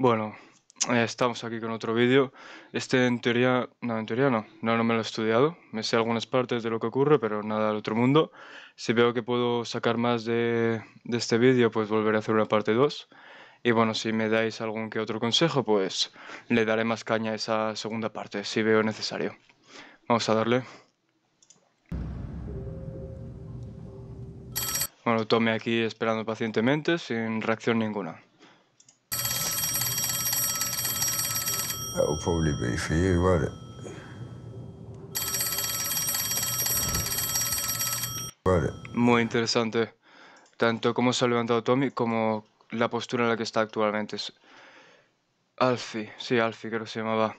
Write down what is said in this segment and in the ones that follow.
Bueno, eh, estamos aquí con otro vídeo. Este en teoría, no, en teoría no, no, me lo he estudiado. Me sé algunas partes de lo que ocurre, pero nada del otro mundo. Si veo que puedo sacar más de, de este vídeo, pues volveré a hacer una parte 2. Y bueno, si me dais algún que otro consejo, pues le daré más caña a esa segunda parte, si veo necesario. Vamos a darle. Bueno, tome aquí esperando pacientemente, sin reacción ninguna. Muy interesante, tanto cómo se ha levantado Tommy como la postura en la que está actualmente. Alfie, sí, Alfie creo que se llamaba.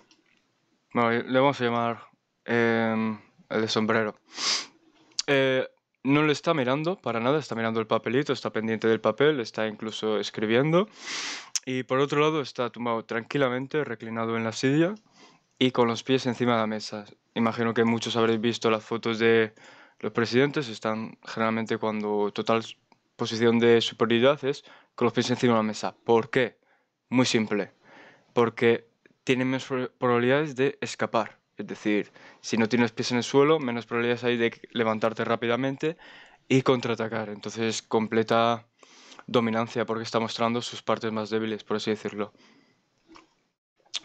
Bueno, le vamos a llamar em, el de sombrero. Eh, no le está mirando para nada, está mirando el papelito, está pendiente del papel, está incluso escribiendo y por otro lado está tumbado tranquilamente, reclinado en la silla y con los pies encima de la mesa. Imagino que muchos habréis visto las fotos de los presidentes, están generalmente cuando total posición de superioridad es con los pies encima de la mesa. ¿Por qué? Muy simple. Porque tienen menos probabilidades de escapar. Es decir, si no tienes pies en el suelo, menos probabilidades hay de levantarte rápidamente y contraatacar. Entonces completa dominancia porque está mostrando sus partes más débiles, por así decirlo.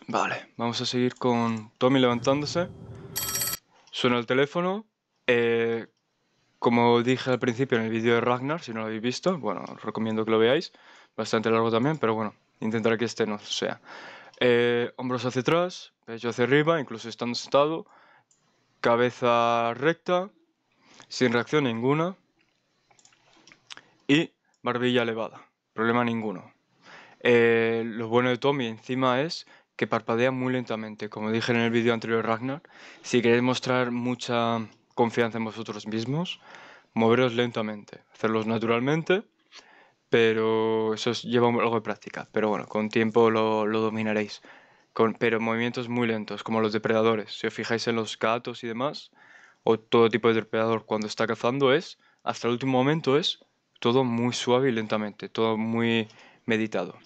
Vale, vamos a seguir con Tommy levantándose. Suena el teléfono. Eh, como dije al principio en el vídeo de Ragnar, si no lo habéis visto, bueno, os recomiendo que lo veáis. Bastante largo también, pero bueno, intentaré que este no sea. Eh, hombros hacia atrás, pecho hacia arriba, incluso estando sentado. Cabeza recta, sin reacción ninguna. Y barbilla elevada, problema ninguno. Eh, lo bueno de Tommy encima es que parpadea muy lentamente, como dije en el vídeo anterior Ragnar. Si queréis mostrar mucha confianza en vosotros mismos, moveros lentamente, hacerlos naturalmente, pero eso lleva algo de práctica. Pero bueno, con tiempo lo, dominaréis. Con, pero movimientos muy lentos, como los depredadores. Si os fijáis en los gatos y demás, o todo tipo de depredador cuando está cazando, es, hasta el último momento es todo muy suave y lentamente, todo muy meditado.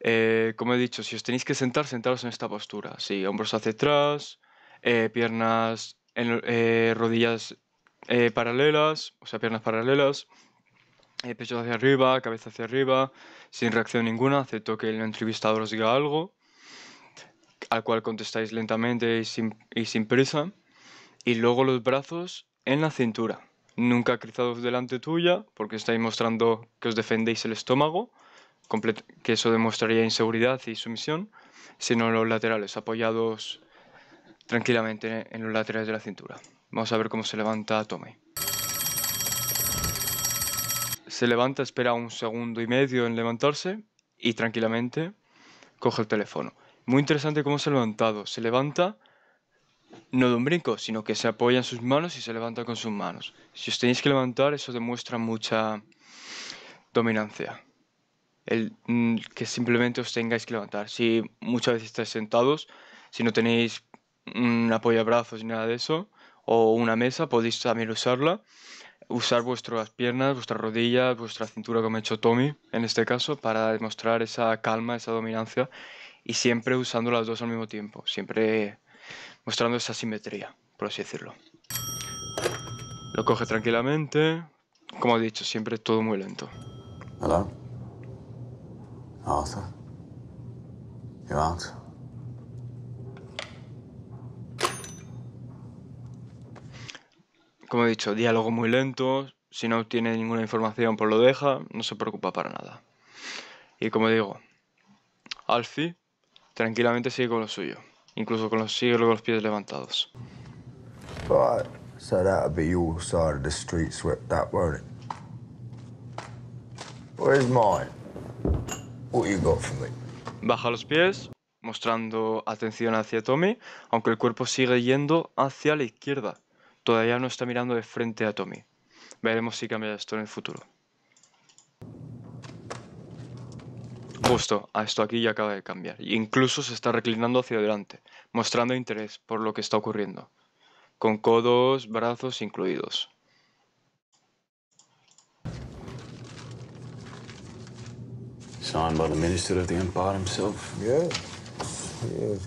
Eh, como he dicho, si os tenéis que sentar, sentaros en esta postura. Sí, hombros hacia atrás, eh, piernas, en, eh, rodillas paralelas, o sea, piernas paralelas, pecho hacia arriba, cabeza hacia arriba, sin reacción ninguna, Acepto que el entrevistador os diga algo, al cual contestáis lentamente y sin prisa. Y luego los brazos en la cintura. Nunca cruzados delante tuya, porque estáis mostrando que os defendéis el estómago, que eso demostraría inseguridad y sumisión, sino los laterales, apoyados tranquilamente en los laterales de la cintura. Vamos a ver cómo se levanta Tome Se levanta, espera un segundo y medio en levantarse y tranquilamente coge el teléfono. Muy interesante cómo se ha levantado. Se levanta no de un brinco, sino que se apoya en sus manos y se levanta con sus manos. Si os tenéis que levantar, eso demuestra mucha dominancia. El, mm, que simplemente os tengáis que levantar. Si muchas veces estáis sentados, si no tenéis un apoyo a brazos ni nada de eso, o una mesa, podéis también usarla. Usar vuestras piernas, vuestras rodillas, vuestra cintura, como ha hecho Tommy en este caso, para demostrar esa calma, esa dominancia, y siempre usando las dos al mismo tiempo. Siempre mostrando esa simetría, por así decirlo. Lo coge tranquilamente. Como he dicho, siempre todo muy lento. Como he dicho, diálogo muy lento. Si no obtiene ninguna información, pues lo deja. No se preocupa para nada. Y como digo, Alfie tranquilamente sigue con lo suyo incluso con los siglos los pies levantados. be your side the street swept Where's mine? What you got for me? Baja los pies, mostrando atención hacia Tommy, aunque el cuerpo sigue yendo hacia la izquierda. Todavía no está mirando de frente a Tommy. Veremos si cambia esto en el futuro. Justo, a esto aquí ya acaba de cambiar. Incluso se está reclinando hacia adelante, mostrando interés por lo que está ocurriendo, con codos, brazos incluidos. Signed by the Minister of the Empire himself. Yeah. Yeah.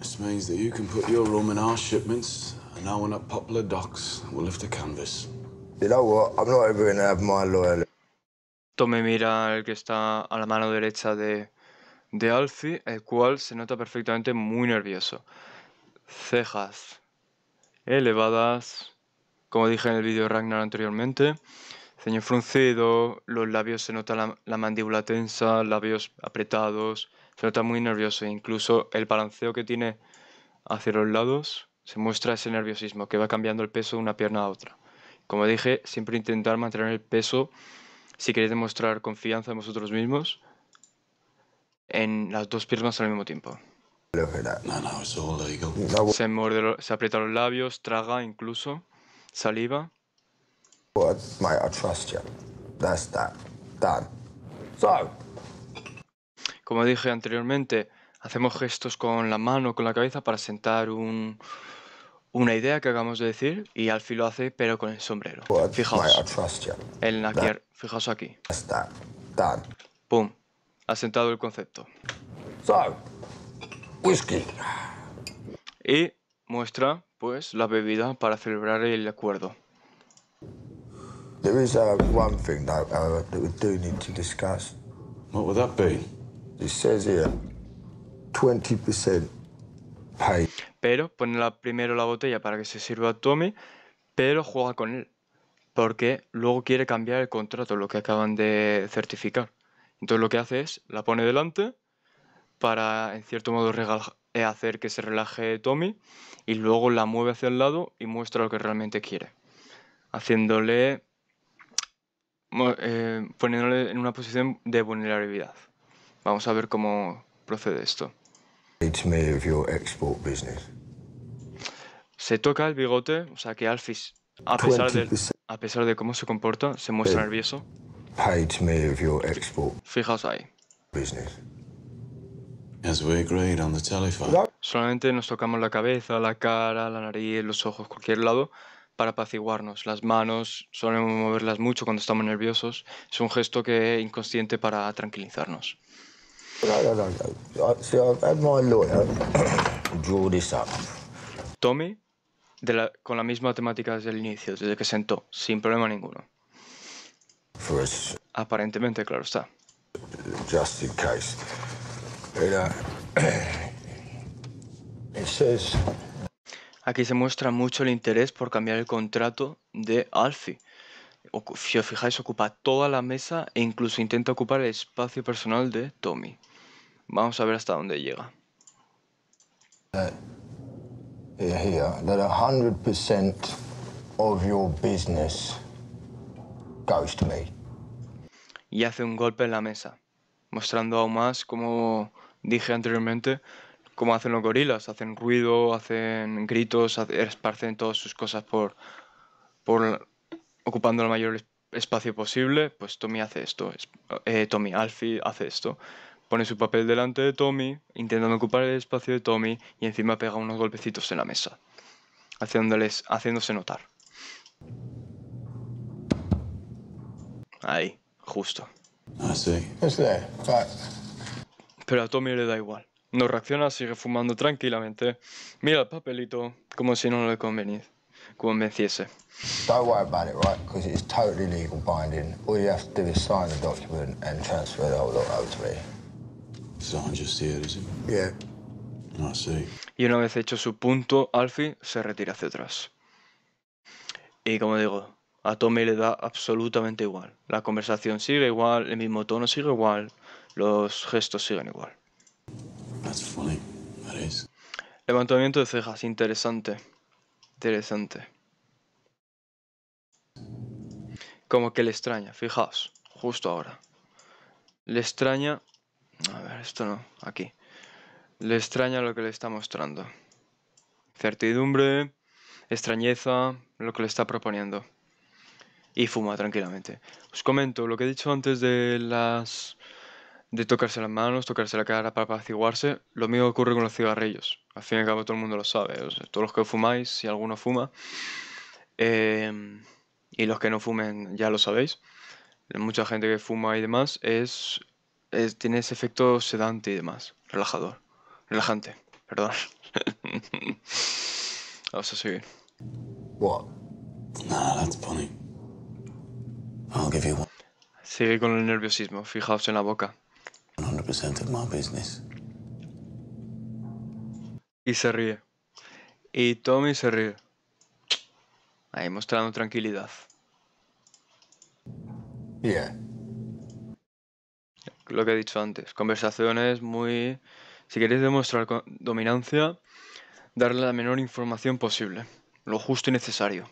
This means that you can put your room in our shipments, and now one at Poplar docks will lift the canvas. You know what? I'm not even going to have my loyalty me mira el que está a la mano derecha de, de Alfie, el cual se nota perfectamente muy nervioso. Cejas elevadas, como dije en el vídeo Ragnar anteriormente, ceño fruncido, los labios se nota la, la, mandíbula tensa, labios apretados, se nota muy nervioso, incluso el balanceo que tiene hacia los lados se muestra ese nerviosismo que va cambiando el peso de una pierna a otra. Como dije, siempre intentar mantener el peso si queréis demostrar confianza en vosotros mismos en las dos piernas al mismo tiempo. Se, se aprieta los labios, traga incluso saliva. Como dije anteriormente, hacemos gestos con la mano, con la cabeza para sentar un, una idea que acabamos de decir y Alfie lo hace pero con el sombrero. Fijaos. El Nakier, fijaos aquí. Pum. ha sentado el concepto. whisky. Y muestra pues la bebida para celebrar el acuerdo. There is uh, one thing uh, that we do need to discuss. What would that be? It says here 20% pero pone la, primero la botella para que se sirva a Tommy, pero juega con él. Porque luego quiere cambiar el contrato, lo que acaban de certificar. Entonces lo que hace es, la pone delante para, en cierto modo, eh, hacer que se relaje Tommy y luego la mueve hacia el lado y muestra lo que realmente quiere. Haciéndole... Eh, poniéndole en una posición de vulnerabilidad. Vamos a ver cómo procede esto. Se toca el bigote, o sea que Alfis, a pesar, de, cómo se comporta, se muestra nervioso. Fijaos ahí. Solamente nos tocamos la cabeza, la cara, la nariz, los ojos, cualquier lado, para apaciguarnos. Las manos solemos moverlas mucho cuando estamos nerviosos. Es un gesto que inconsciente para tranquilizarnos. No, no, no. lawyer. Tommy, con la misma temática desde el inicio, desde que sentó, sin problema ninguno. Pues, Aparentemente, claro está. Just in case. Aquí se muestra mucho el interés por cambiar el contrato de Alfie. Si os fijáis, ocupa toda la mesa e incluso intenta ocupar el espacio personal de Tommy. Vamos a ver hasta dónde llega. Y hace un golpe en la mesa, mostrando aún más, como dije anteriormente, cómo hacen los gorilas, hacen ruido, hacen gritos, esparcen todas sus cosas por, por ocupando el mayor espacio posible, pues Tommy hace esto, eh, Tommy Alfie hace esto pone su papel delante de Tommy, intentando ocupar el espacio de Tommy y encima pega unos golpecitos en la mesa, haciéndoles, haciéndose notar. Ahí, justo. Ah, Pero a Tommy le da igual. No reacciona, sigue fumando tranquilamente. Mira el papelito como si no le conveniese. convenciese. about it, right? legal binding. have to the document and transfer the y una vez hecho su punto, Alfie se retira hacia atrás. Y como digo, a Tommy le da absolutamente igual. La conversación sigue igual, el mismo tono sigue igual, los gestos siguen igual. Levantamiento de cejas, interesante. Interesante. Como que le extraña, fijaos, justo ahora. Le extraña a ver, esto no, aquí. Le extraña lo que le está mostrando. Certidumbre, extrañeza, lo que le está proponiendo. Y fuma tranquilamente. Os comento lo que he dicho antes de las de tocarse las manos, tocarse la cara para apaciguarse, lo mismo ocurre con los cigarrillos. Al fin y al cabo todo el mundo lo sabe. todos los que fumáis, si alguno fuma, em, y los que no fumen ya lo sabéis, mucha gente que fuma y demás, es tiene ese efecto sedante y demás, relajador, relajante, perdón. Vamos a seguir. What? I'll Sigue con el nerviosismo, fijaos en la boca. 100% business. Y se ríe. Y Tommy se ríe. Ahí mostrando tranquilidad. Yeah lo que he dicho antes. Conversaciones muy... Si queréis demostrar dominancia, darle la menor información posible, lo justo y necesario,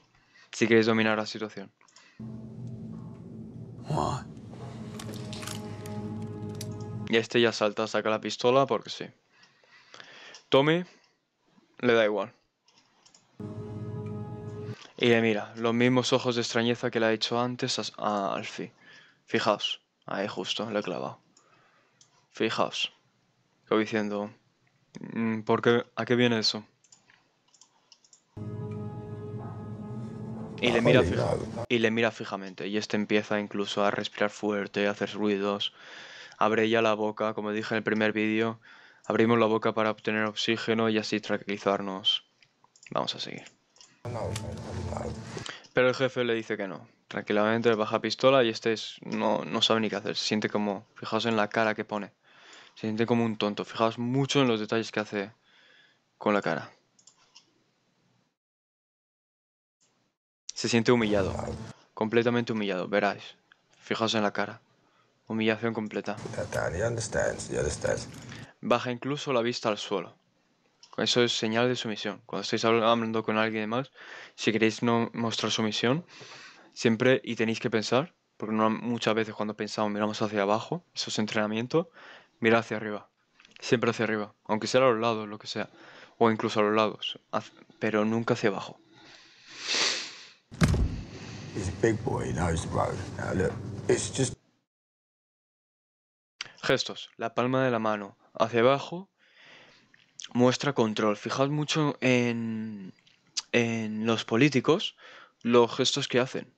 si queréis dominar la situación. Y este ya salta, saca la pistola porque sí. Tommy le da igual. Y mira, los mismos ojos de extrañeza que le ha hecho antes a, Alfie. Fijaos, ahí justo, le he clavado. Fijaos. estoy diciendo, mm, ¿por qué? ¿a qué viene eso? le, mira y le mira fijamente. Y este empieza incluso a respirar fuerte, a hacer ruidos. Abre ya la boca, como dije en el primer vídeo. Abrimos la boca para obtener oxígeno y así tranquilizarnos. Vamos a seguir. Pero el jefe le dice que no tranquilamente, baja pistola y este no, sabe ni qué hacer. Se siente como, fijaos en la cara que pone. Se siente como un tonto. Fijaos mucho en los detalles que hace con la cara. Se siente humillado. Completamente humillado, veráis. Fijaos en la cara. Humillación completa. Baja incluso la vista al suelo. Eso es señal de sumisión. Cuando estáis hablando con alguien más, si queréis no mostrar sumisión, Siempre, y tenéis que pensar, porque no, muchas veces cuando pensamos miramos hacia abajo, esos entrenamientos, mira hacia arriba. Siempre hacia arriba, aunque sea a los lados, lo que sea, o incluso a los lados, pero nunca hacia abajo. Gestos, la palma de la mano hacia abajo muestra control. Fijad mucho en, en los políticos los gestos que hacen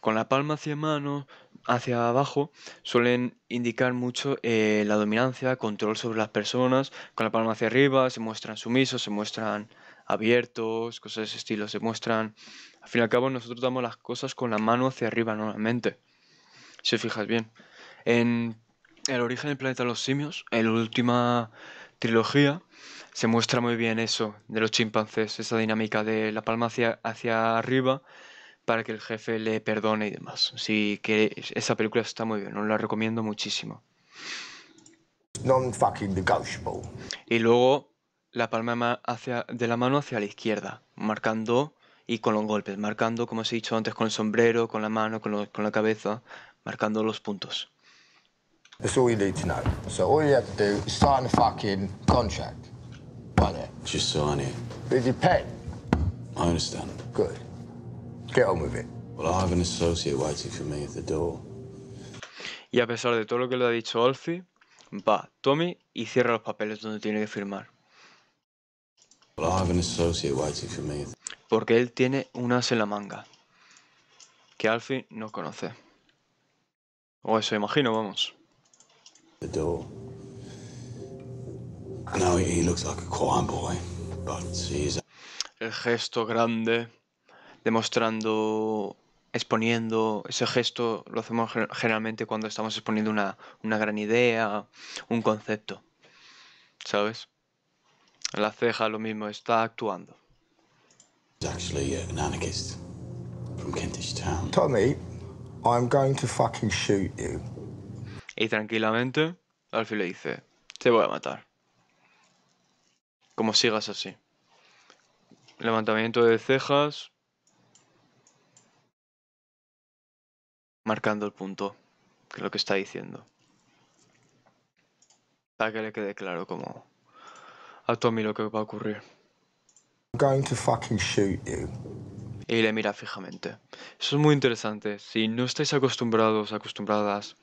con la palma hacia mano, hacia abajo, suelen indicar mucho eh, la dominancia, control sobre las personas. Con la palma hacia arriba se muestran sumisos, se muestran abiertos, cosas de ese estilo, se muestran... Al fin y al cabo nosotros damos las cosas con la mano hacia arriba normalmente, si fijas bien. En El origen del planeta de los simios, en la última trilogía, se muestra muy bien eso de los chimpancés, esa dinámica de la palma hacia arriba para que el jefe le perdone y demás. Sí, que esa película está muy bien, os la recomiendo muchísimo. Y luego la palma de la mano hacia la izquierda, marcando y con los golpes, marcando, como os he dicho antes, con el sombrero, con la mano, con, la cabeza, marcando los puntos. That's all you need to know. So all you have to do is sign a fucking contract. Right there. Just sign it. With your pen. I understand. Good. Y a pesar de todo lo que le ha dicho Alfie, va Tommy y cierra los papeles donde tiene que firmar. Porque él tiene un as en la manga que Alfie no conoce. O eso imagino, vamos. El gesto grande, demostrando, exponiendo. Ese gesto lo hacemos generalmente cuando estamos exponiendo una, una gran idea, un concepto. ¿Sabes? La ceja lo mismo, está actuando. Y tranquilamente, Alfie le dice, te voy a matar. Como sigas así. Levantamiento de cejas, marcando el punto, que lo que está diciendo. Para que le quede claro como a Tommy lo que va a ocurrir. Y le mira fijamente. Eso es muy interesante. Si no estáis acostumbrados, acostumbradas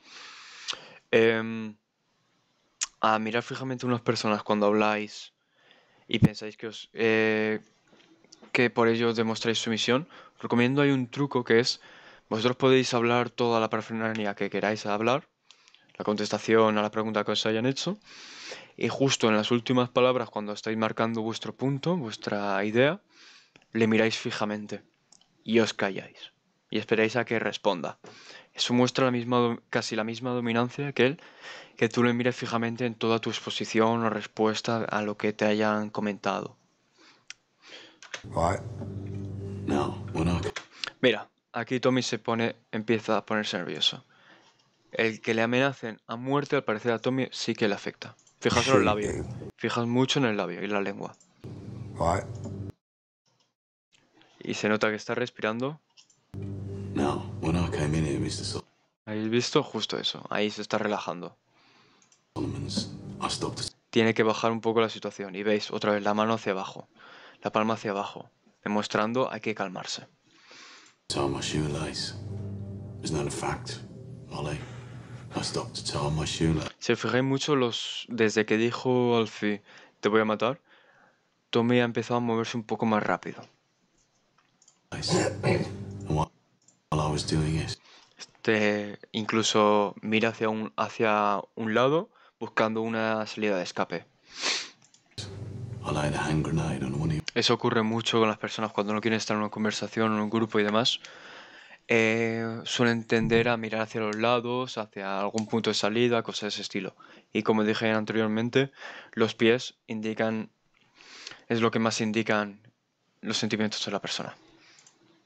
em, a mirar fijamente a unas personas cuando habláis y pensáis que os eh, que por ello os demostráis sumisión, recomiendo hay un truco que es vosotros podéis hablar toda la parafernania que queráis hablar, la contestación a la pregunta que os hayan hecho, y justo en las últimas palabras, cuando estáis marcando vuestro punto, vuestra idea, le miráis fijamente y os calláis y esperáis a que responda. Eso muestra la misma, casi la misma dominancia que él, que tú le mires fijamente en toda tu exposición o respuesta a lo que te hayan comentado. Mira, Aquí Tommy se pone, empieza a ponerse nervioso. El que le amenacen a muerte, al parecer a Tommy, sí que le afecta. Fijaos en el labio. Fijaos mucho en el labio y la lengua. Y se nota que está respirando. ¿Habéis visto? Justo eso. Ahí se está relajando. Tiene que bajar un poco la situación. Y veis, otra vez, la mano hacia abajo. La palma hacia abajo. Demostrando hay que calmarse. Se fijé mucho los desde que dijo Alfie, te voy a matar. Tommy ha empezado a moverse un poco más rápido. Este incluso mira hacia un, hacia un lado buscando una salida de escape. Eso ocurre mucho con las personas cuando no quieren estar en una conversación, en un grupo y demás. Eh, suelen tender a mirar hacia los lados, hacia algún punto de salida, cosas de ese estilo. Y como dije anteriormente, los pies indican, es lo que más indican los sentimientos de la persona.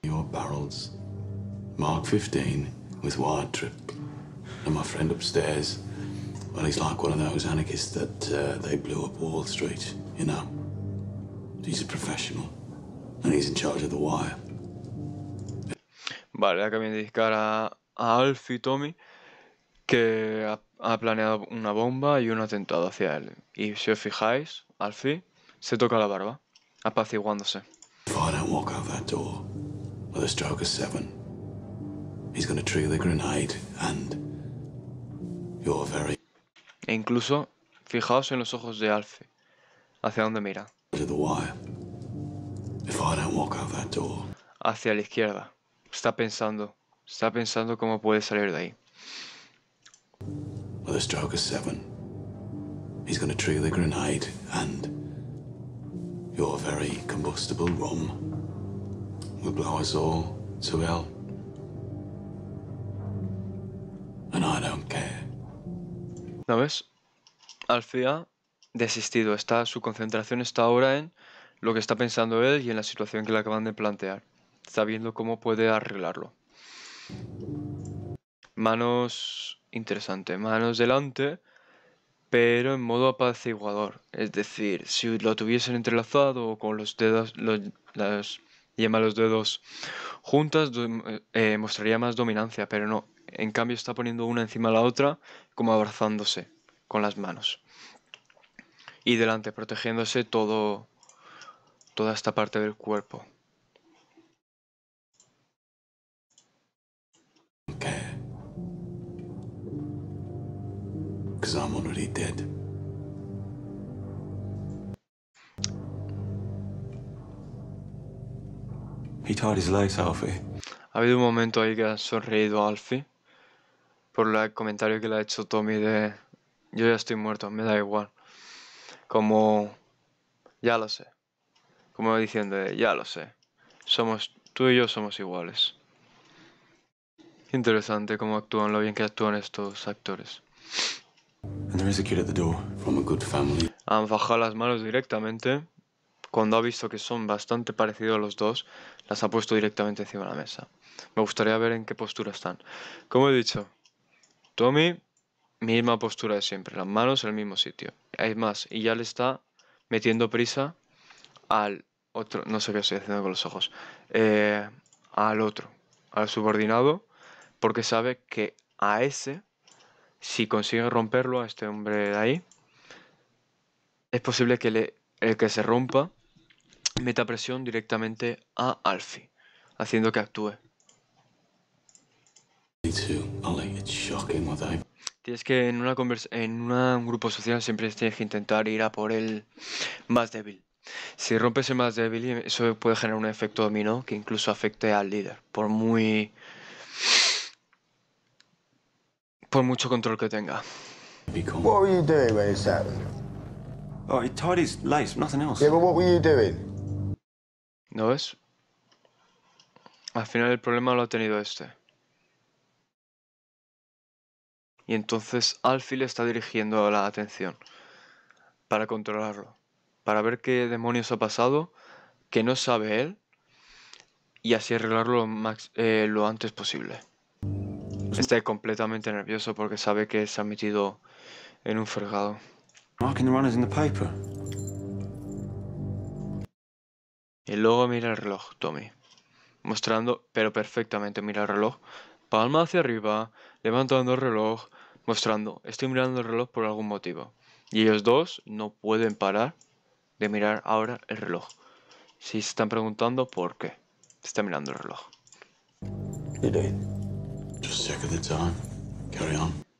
Mark 15 trip. Uh, Wall Street you know. He's a professional, and he's in charge of the wire. Vale, acá me dedicar a, a y Tommy, que ha, planeado una bomba y un atentado hacia él. Y si os fijáis, Alfie se toca la barba, apaciguándose. If I don't walk out that door with a stroke of seven, he's gonna trigger the grenade and you're very... E incluso, fijaos en los ojos de Alfie. ¿Hacia dónde mira? Hacia la izquierda. Está pensando. Está pensando cómo puede salir de ahí. With a stroke of seven, he's going to trigger the grenade and your very combustible room. will blow us all to hell. And I don't care. ¿No ves? Al desistido. Está, su concentración está ahora en lo que está pensando él y en la situación que le acaban de plantear. Está viendo cómo puede arreglarlo. Manos... Interesante. Manos delante, pero en modo apaciguador. Es decir, si lo tuviesen entrelazado o con los dedos, los, las los dedos juntas, eh, mostraría más dominancia, pero no. En cambio está poniendo una encima de la otra, como abrazándose con las manos y delante, protegiéndose todo, toda esta parte del cuerpo. Ha habido un momento ahí que ha sonreído Alfie por el comentario que le ha hecho Tommy de yo ya estoy muerto, me da igual como, ya lo sé, como diciendo, eh, ya lo sé, somos, tú y yo somos iguales. Interesante cómo actúan, lo bien que actúan estos actores. Han bajado las manos directamente. Cuando ha visto que son bastante parecidos los dos, las ha puesto directamente encima de la mesa. Me gustaría ver en qué postura están. Como he dicho, Tommy misma postura de siempre, las manos en el mismo sitio. Es más, y ya le está metiendo prisa al otro, no sé qué estoy haciendo con los ojos, eh, al otro, al subordinado, porque sabe que a ese, si consigue romperlo, a este hombre de ahí, es posible que le, el que se rompa meta presión directamente a Alfie, haciendo que actúe es que en, una en un grupo social siempre tienes que intentar ir a por el más débil. Si rompes el más débil, eh, eso puede generar un efecto dominó que incluso afecte al líder, por muy. por mucho control que tenga. What ¿No ves? Al final el problema lo ha tenido este y entonces Alfie le está dirigiendo la atención para controlarlo, para ver qué demonios ha pasado, que no sabe él, y así arreglarlo lo, eh, antes posible. Está completamente nervioso porque sabe que se ha metido en un fregado. Y luego mira el reloj, Tommy. Mostrando, pero perfectamente mira el reloj. Palma hacia arriba, levantando el reloj, mostrando, estoy mirando el reloj por algún motivo. Y ellos dos no pueden parar de mirar ahora el reloj. Si se están preguntando por qué, está mirando el reloj.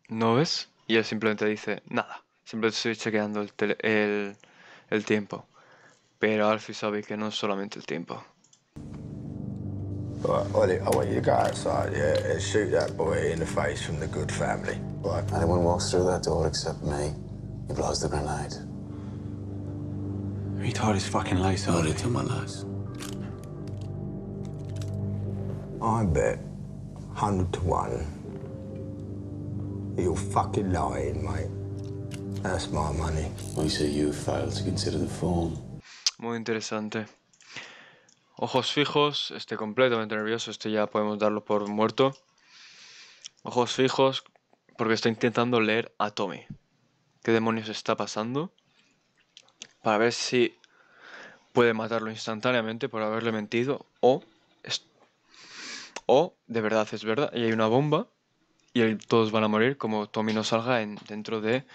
¿No ves? Y él simplemente dice, nada, simplemente estoy chequeando el, tiempo. Pero Alfie sabe que no es solamente el tiempo. shoot that boy in the face from the good Anyone walks through that door except me, he blows the grenade. He tied his fucking lace off. it. tore my lace. I bet 100 to 1 you're fucking lying, mate. That's my money. We see you failed to consider the form. Muy interesante. Ojos fijos, estoy completamente nervioso, esto ya podemos darlo por muerto. Ojos fijos, Porque estoy intentando leer a Tommy. ¿Qué demonios está pasando? Para ver si puede matarlo instantáneamente por haberle mentido. O, o de verdad es verdad. Y hay una bomba. Y todos van a morir como Tommy no salga en, dentro de...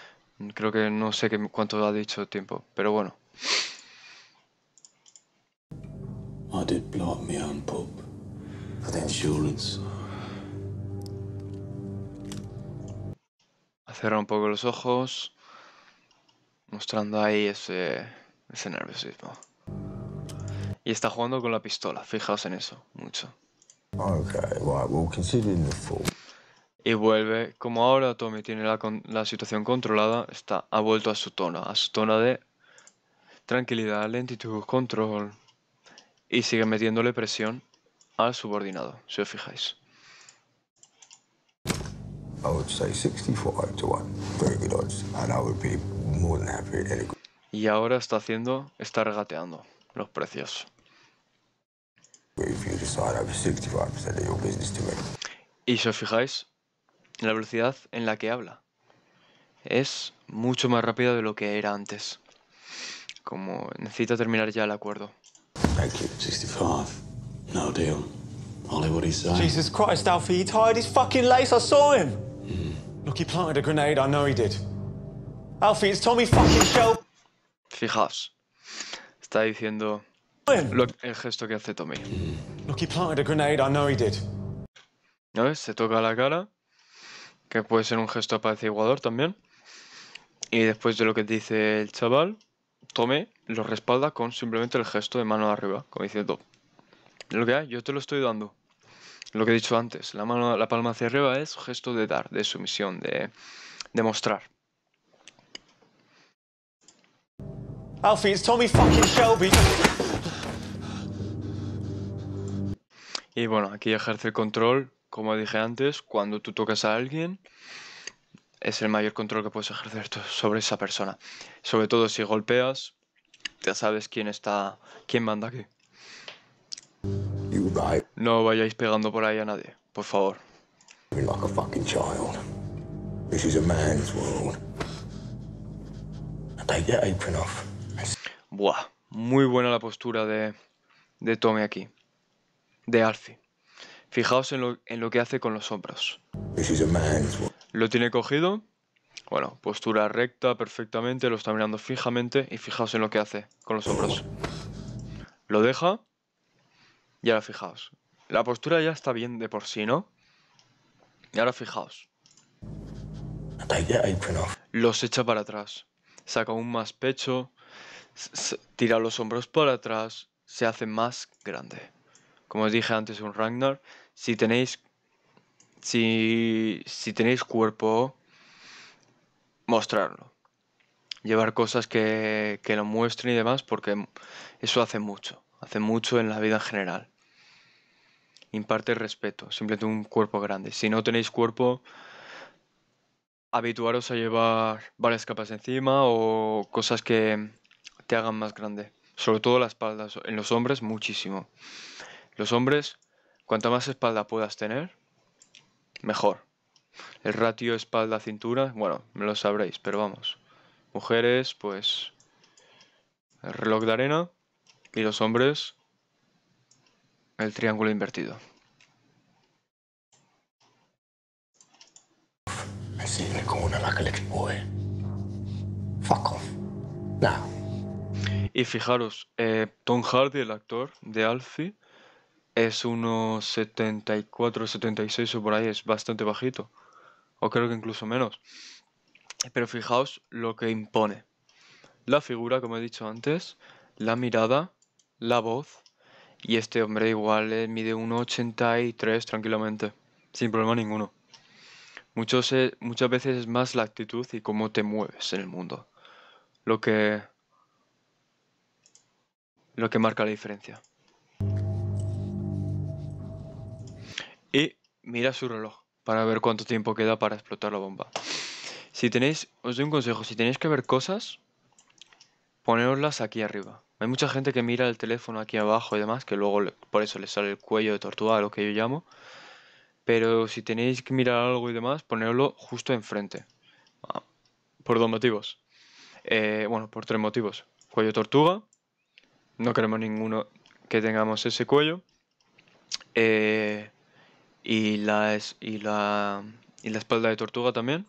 Creo que no sé qué, cuánto ha dicho tiempo. Pero bueno. I did blow up my pub Cerra un poco los ojos, mostrando ahí ese, ese nerviosismo. Y está jugando con la pistola, fijaos en eso, mucho. y vuelve, como ahora Tommy tiene la, situación controlada, está, ha vuelto a su tona, a su tona de tranquilidad, lentitud, control. Y sigue metiéndole presión al subordinado, si os fijáis. I would say 65 to 1. Very good odds. And I would be more than happy at any... Y ahora está haciendo, está regateando los precios. If you decide over 65% of your business to make. Y si os fijáis, la velocidad en la que habla es mucho más rápida de lo que era antes. Como necesita terminar ya el acuerdo. Thank you. 65. No deal. Hollywood, is saying. Jesus Christ, Alfie, he tied his fucking lace. I saw him. Look, a grenade, I know he did. Tommy fucking Fijaos. Está diciendo el gesto que hace Tommy. a grenade, I know he did. ¿No Se toca la cara, que puede ser un gesto apaciguador también. Y después de lo que dice el chaval, Tommy lo respalda con simplemente el gesto de mano arriba, como diciendo, lo que yo te lo estoy dando lo que he dicho antes, la, mano, la palma hacia arriba es gesto de dar, de sumisión, de, de mostrar. Alfie, Tommy fucking Shelby. Y bueno, aquí ejerce el control, como dije antes, cuando tú tocas a alguien, es el mayor control que puedes ejercer sobre esa persona. Sobre todo si golpeas, ya sabes quién está, quién manda aquí. No vayáis pegando por ahí a nadie, por favor. Buah, muy buena la postura de, de Tommy aquí, de Alfie. Fijaos en lo, que hace con los hombros. Lo tiene cogido, bueno, postura recta perfectamente, lo está mirando fijamente y fijaos en lo que hace con los hombros. Lo deja y ahora fijaos. La postura ya está bien de por sí, ¿no? Y ahora fijaos. Los echa para atrás. Saca aún más pecho. Tira los hombros para atrás. Se hace más grande. Como os dije antes, un Ragnar. Si tenéis. Si, tenéis cuerpo. Mostrarlo. Llevar cosas que, que lo muestren y demás, porque eso hace mucho. Hace mucho en la vida en general imparte respeto, simplemente un cuerpo grande. Si no tenéis cuerpo, habituaros a llevar varias capas encima o cosas que te hagan más grande. Sobre todo la espalda, en los hombres muchísimo. Los hombres, cuanto más espalda puedas tener, mejor. El ratio espalda-cintura, bueno, me lo sabréis, pero vamos. Mujeres, pues reloj de arena y los hombres el triángulo invertido. Me como una vaca Fuck off. Nah. Y fijaros, eh, Tom Hardy, el actor de Alfie, es unos 74, 76 o por ahí, es bastante bajito. O creo que incluso menos. Pero fijaos lo que impone. La figura, como he dicho antes, la mirada, la voz, y este hombre igual eh, mide 1,83 tranquilamente, sin problema ninguno. Muchos, eh, muchas veces es más la actitud y cómo te mueves en el mundo. Lo que. Lo que marca la diferencia. Y mira su reloj para ver cuánto tiempo queda para explotar la bomba. Si tenéis, os doy un consejo, si tenéis que ver cosas, ponéoslas aquí arriba. Hay mucha gente que mira el teléfono aquí abajo y demás, que luego por eso le sale el cuello de tortuga, lo que yo llamo. Pero si tenéis que mirar algo y demás, ponerlo justo enfrente. Ah, por dos motivos. Eh, bueno, por tres motivos. Cuello tortuga. No queremos ninguno que tengamos ese cuello. Eh, y, la, y, la, y la espalda de tortuga también.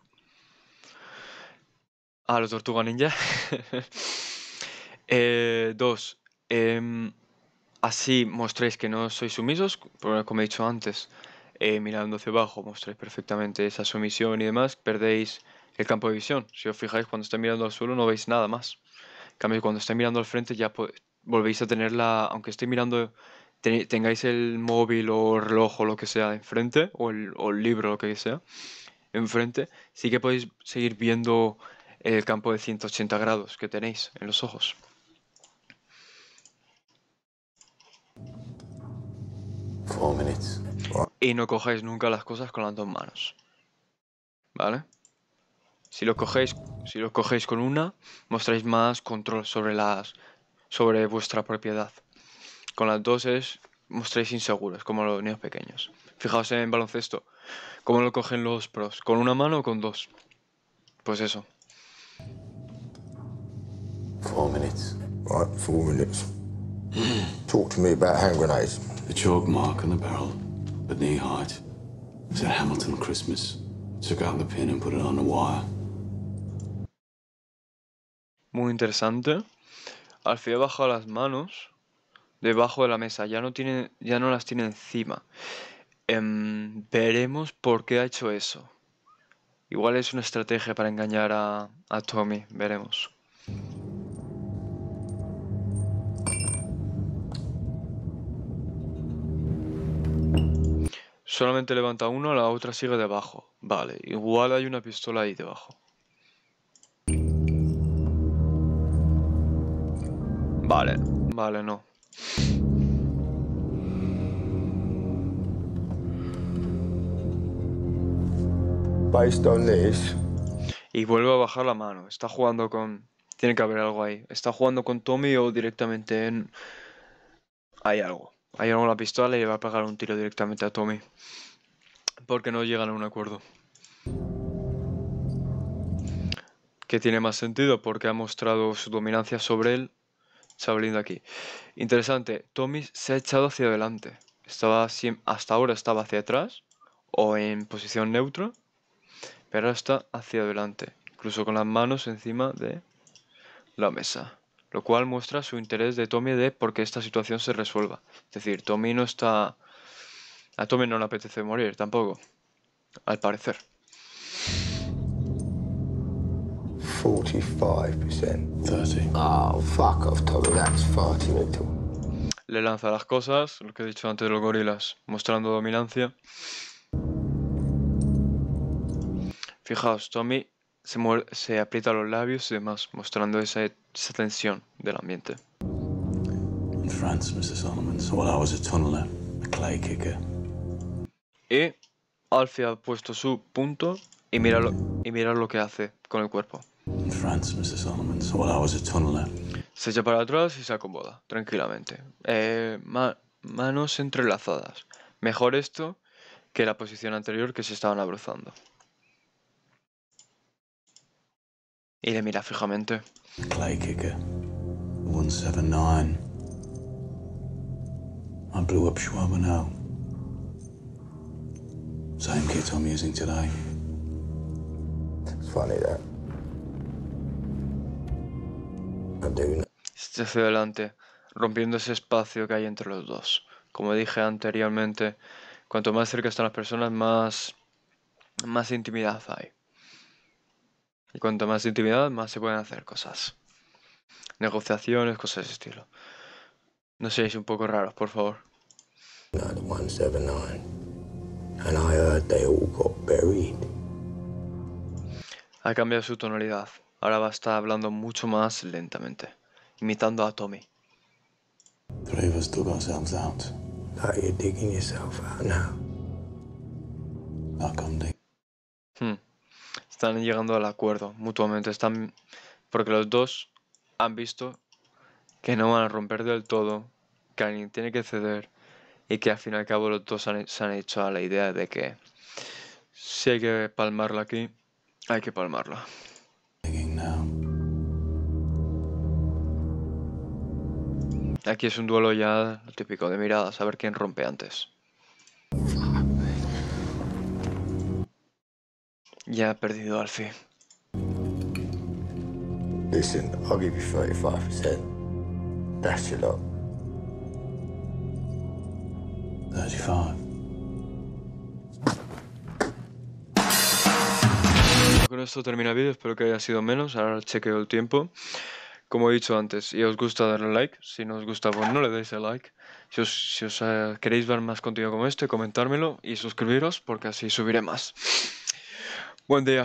A ah, los tortuga ninja. Eh, dos, em, así mostréis que no sois sumisos, como he dicho antes, eh, mirando hacia abajo mostréis perfectamente esa sumisión y demás, perdéis el campo de visión. Si os fijáis, cuando estáis mirando al suelo no veis nada más. En cambio, cuando estáis mirando al frente ya volvéis a tenerla, aunque estéis mirando, tengáis el móvil o el reloj o lo que sea enfrente, o el, o el libro o lo que sea, enfrente, sí que podéis seguir viendo el campo de 180 grados que tenéis en los ojos. Y no cojáis nunca las cosas con las dos manos. ¿Vale? Si los cogéis, si los cogéis con una, mostráis más control sobre las sobre vuestra propiedad. Con las dos es mostráis inseguros, como los niños pequeños. Fijaos en baloncesto, cómo lo cogen los pros, con una mano o con dos. Pues eso. Four minutes. Right, four minutes. Talk to me about hand grenades. Hamilton Christmas. Muy interesante. Al ha bajado las manos debajo de la mesa. Ya no, tiene, ya no las tiene encima. Em, veremos por qué ha hecho eso. Igual es una estrategia para engañar a, a Tommy. Veremos. Solamente levanta uno, la otra sigue debajo. Vale, igual hay una pistola ahí debajo. Vale, vale, no. Y vuelve a bajar la mano. Está jugando con... Tiene que haber algo ahí. Está jugando con Tommy o directamente en... Hay algo ahí vamos la pistola y le va a pagar un tiro directamente a Tommy. Porque no llegan a un acuerdo. Que tiene más sentido porque ha mostrado su dominancia sobre él. Sabrina aquí. Interesante, Tommy se ha echado hacia adelante. Estaba hasta ahora estaba hacia atrás o en posición neutra, pero ahora está hacia adelante, incluso con las manos encima de la mesa lo cual muestra su interés de Tommy de porque esta situación se resuelva. Es decir, Tommy no está... A Tommy no le apetece morir tampoco, al parecer. Oh, fuck off, Tommy, that's le lanza las cosas, lo que he dicho antes de los gorilas, mostrando dominancia. Fijaos, Tommy se, aprieta los labios y demás, mostrando esa, esa tensión del ambiente. Y Alfie ha puesto su punto y mira lo, y mira lo que hace con el cuerpo. se echa para atrás y se acomoda tranquilamente. Eh, manos entrelazadas. Mejor esto que la posición anterior que se estaban abrazando. y le mira fijamente. Clay kicker, 179. I blew up It's funny that. hacia este adelante, rompiendo ese espacio que hay entre los dos. Como dije anteriormente, cuanto más cerca están las personas, más, más intimidad hay. Y cuanto más intimidad, más se pueden hacer cosas. Negociaciones, cosas de ese estilo. No seáis un poco raros, por favor. Ha cambiado su tonalidad. Ahora va a estar hablando mucho más lentamente, imitando a Tommy. Hmm están llegando al acuerdo mutuamente, están porque los dos han visto que no van a romper del todo, que alguien tiene que ceder y que al fin y al cabo los dos se han hecho a la idea de que si hay que palmarla aquí, hay que palmarla. Aquí es un duelo ya típico de miradas, a ver quién rompe antes. Ya ha perdido al fin. Listen, That's 35. Con esto termina el vídeo, espero que haya sido menos, ahora chequeo el tiempo. Como he dicho antes, si os gusta darle like, si no os gusta, pues no le deis el like. Si os, eh, queréis ver más contenido como este, comentármelo y suscribiros porque así subiré más. Buen día.